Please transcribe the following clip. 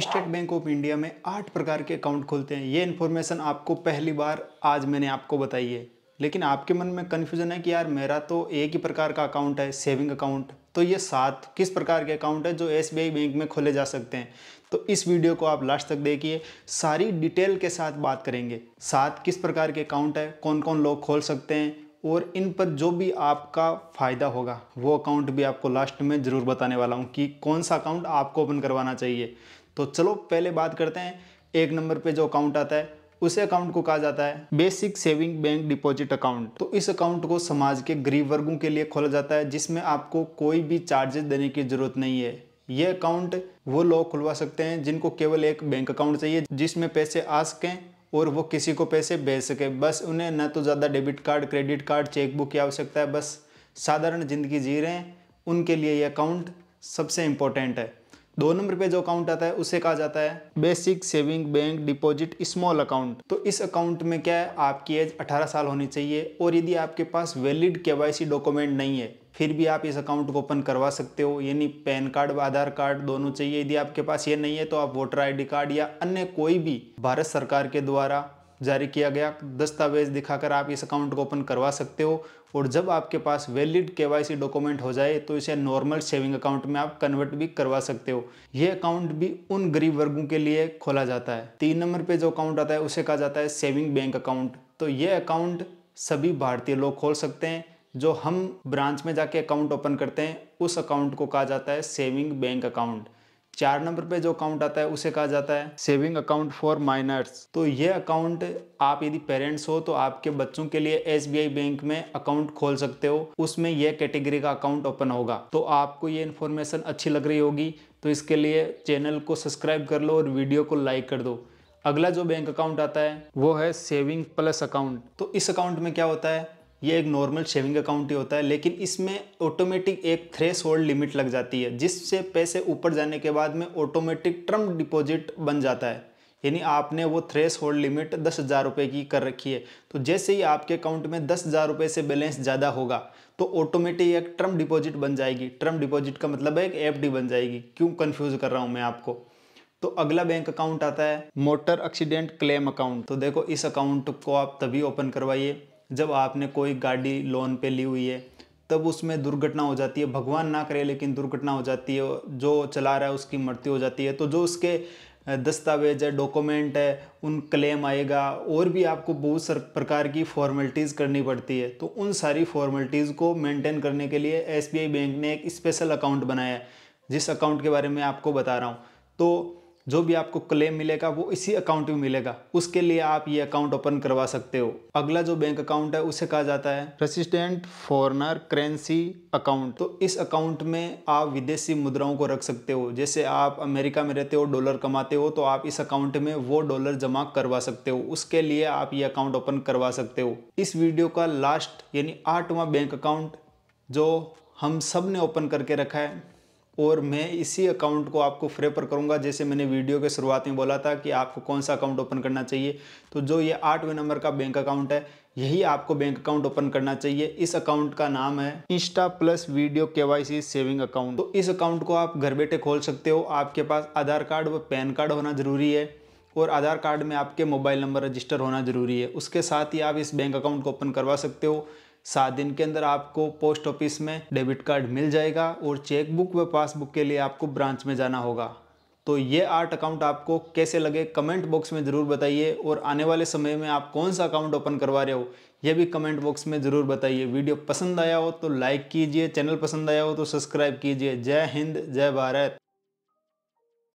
state bank of India में आठ प्रकार के अकाउंट खोलते हैं ये इन्फॉर्मेशन आपको पहली बार आज मैंने आपको बताई है लेकिन आपके मन में कन्फ्यूजन है कि यार मेरा तो एक ही प्रकार का अकाउंट है सेविंग अकाउंट तो ये सात किस प्रकार के अकाउंट है जो एस बैंक में खोले जा सकते हैं तो इस वीडियो को आप लास्ट तक देखिए सारी डिटेल के साथ बात करेंगे सात किस प्रकार के अकाउंट है कौन कौन लोग खोल सकते हैं और इन पर जो भी आपका फ़ायदा होगा वो अकाउंट भी आपको लास्ट में ज़रूर बताने वाला हूँ कि कौन सा अकाउंट आपको ओपन करवाना चाहिए तो चलो पहले बात करते हैं एक नंबर पे जो अकाउंट आता है उस अकाउंट को कहा जाता है basic saving bank deposit account तो इस अकाउंट को समाज के गरीब वर्गों के लिए खोला जाता है जिसमें आपको कोई भी चार्जेस देने की जरूरत नहीं है ये अकाउंट वो लोग खुलवा सकते हैं जिनको केवल एक बैंक अकाउंट चाहिए जिसमें पैसे आ सकें और वो किसी को पैसे भेज सके बस उन्हें ना तो ज़्यादा debit card credit card chequebook की आवश्यकता है बस साधारण जिंदगी जी रहे हैं उनके लिए ये अकाउंट सबसे इम्पोर्टेंट है दो नंबर पे जो अकाउंट आता है उसे कहा जाता है basic saving bank deposit small account तो इस अकाउंट में क्या है आपकी एज 18 साल होनी चाहिए और यदि आपके पास वैलिड केवाईसी डॉक्यूमेंट नहीं है फिर भी आप इस अकाउंट को ओपन करवा सकते हो यानी पैन कार्ड व आधार कार्ड दोनों चाहिए यदि आपके पास ये नहीं है तो आप वोटर आईडी कार्ड या अन्य कोई भी भारत सरकार के द्वारा जारी किया गया दस्तावेज दिखाकर आप इस अकाउंट को ओपन करवा सकते हो और जब आपके पास वैलिड केवाईसी डॉक्यूमेंट हो जाए तो इसे नॉर्मल सेविंग अकाउंट में आप कन्वर्ट भी करवा सकते हो ये अकाउंट भी उन गरीब वर्गों के लिए खोला जाता है तीन नंबर पे जो अकाउंट आता है उसे कहा जाता है सेविंग बैंक अकाउंट तो ये अकाउंट सभी भारतीय लोग खोल सकते हैं जो हम ब्रांच में जाके अकाउंट ओपन करते हैं उस अकाउंट को कहा जाता है सेविंग बैंक अकाउंट चार नंबर पे जो अकाउंट आता है उसे कहा जाता है सेविंग अकाउंट फॉर माइनर्स तो ये अकाउंट आप यदि पेरेंट्स हो तो आपके बच्चों के लिए एस बैंक में अकाउंट खोल सकते हो उसमें यह कैटेगरी का अकाउंट ओपन होगा तो आपको ये इन्फॉर्मेशन अच्छी लग रही होगी तो इसके लिए चैनल को सब्सक्राइब कर लो और वीडियो को लाइक कर दो अगला जो बैंक अकाउंट आता है वो है सेविंग प्लस अकाउंट तो इस अकाउंट में क्या होता है ये एक नॉर्मल सेविंग अकाउंट ही होता है लेकिन इसमें ऑटोमेटिक एक थ्रेस होल्ड लिमिट लग जाती है जिससे पैसे ऊपर जाने के बाद में ऑटोमेटिक टर्म डिपॉजिट बन जाता है यानी आपने वो थ्रेस होल्ड लिमिट दस हज़ार रुपये की कर रखी है तो जैसे ही आपके अकाउंट में दस हज़ार रुपये से बैलेंस ज़्यादा होगा तो ऑटोमेटिक एक टर्म डिपॉजिट बन जाएगी टर्म डिपॉजिट का मतलब है एक एफ बन जाएगी क्यों कन्फ्यूज़ कर रहा हूँ मैं आपको तो अगला बैंक अकाउंट आता है मोटर एक्सीडेंट क्लेम अकाउंट तो देखो इस अकाउंट को आप तभी ओपन करवाइए जब आपने कोई गाड़ी लोन पे ली हुई है तब उसमें दुर्घटना हो जाती है भगवान ना करे लेकिन दुर्घटना हो जाती है जो चला रहा है उसकी मृत्यु हो जाती है तो जो उसके दस्तावेज है डॉक्यूमेंट है उन क्लेम आएगा और भी आपको बहुत सर प्रकार की फॉर्मेलिटीज़ करनी पड़ती है तो उन सारी फॉर्मेलिटीज़ को मेंटेन करने के लिए एसबीआई बैंक ने एक स्पेशल अकाउंट बनाया है जिस अकाउंट के बारे में आपको बता रहा हूँ तो जो भी आपको क्लेम मिलेगा वो इसी अकाउंट में मिलेगा उसके लिए आप ये अकाउंट ओपन करवा सकते हो अगला जो बैंक अकाउंट है उसे कहा जाता है रेसिस्टेंट फॉरनर करेंसी अकाउंट तो इस अकाउंट में आप विदेशी मुद्राओं को रख सकते हो जैसे आप अमेरिका में रहते हो डॉलर कमाते हो तो आप इस अकाउंट में वो डॉलर जमा करवा सकते हो उसके लिए आप ये अकाउंट ओपन करवा सकते हो इस वीडियो का लास्ट यानी आठवां बैंक अकाउंट जो हम सब ने ओपन करके रखा है और मैं इसी अकाउंट को आपको फ्रेपर करूंगा जैसे मैंने वीडियो के शुरुआत में बोला था कि आपको कौन सा अकाउंट ओपन करना चाहिए तो जो ये आठवें नंबर का बैंक अकाउंट है यही आपको बैंक अकाउंट ओपन करना चाहिए इस अकाउंट का नाम है Insta plus video KYC saving account तो इस अकाउंट को आप घर बैठे खोल सकते हो आपके पास आधार कार्ड व पैन कार्ड होना ज़रूरी है और आधार कार्ड में आपके मोबाइल नंबर रजिस्टर होना ज़रूरी है उसके साथ ही आप इस बैंक अकाउंट को ओपन करवा सकते हो सात दिन के अंदर आपको पोस्ट ऑफिस में डेबिट कार्ड मिल जाएगा और चेकबुक व पासबुक के लिए आपको ब्रांच में जाना होगा तो ये आर्ट अकाउंट आपको कैसे लगे कमेंट बॉक्स में ज़रूर बताइए और आने वाले समय में आप कौन सा अकाउंट ओपन करवा रहे हो ये भी कमेंट बॉक्स में ज़रूर बताइए वीडियो पसंद आया हो तो लाइक कीजिए चैनल पसंद आया हो तो सब्सक्राइब कीजिए जय हिंद जय भारत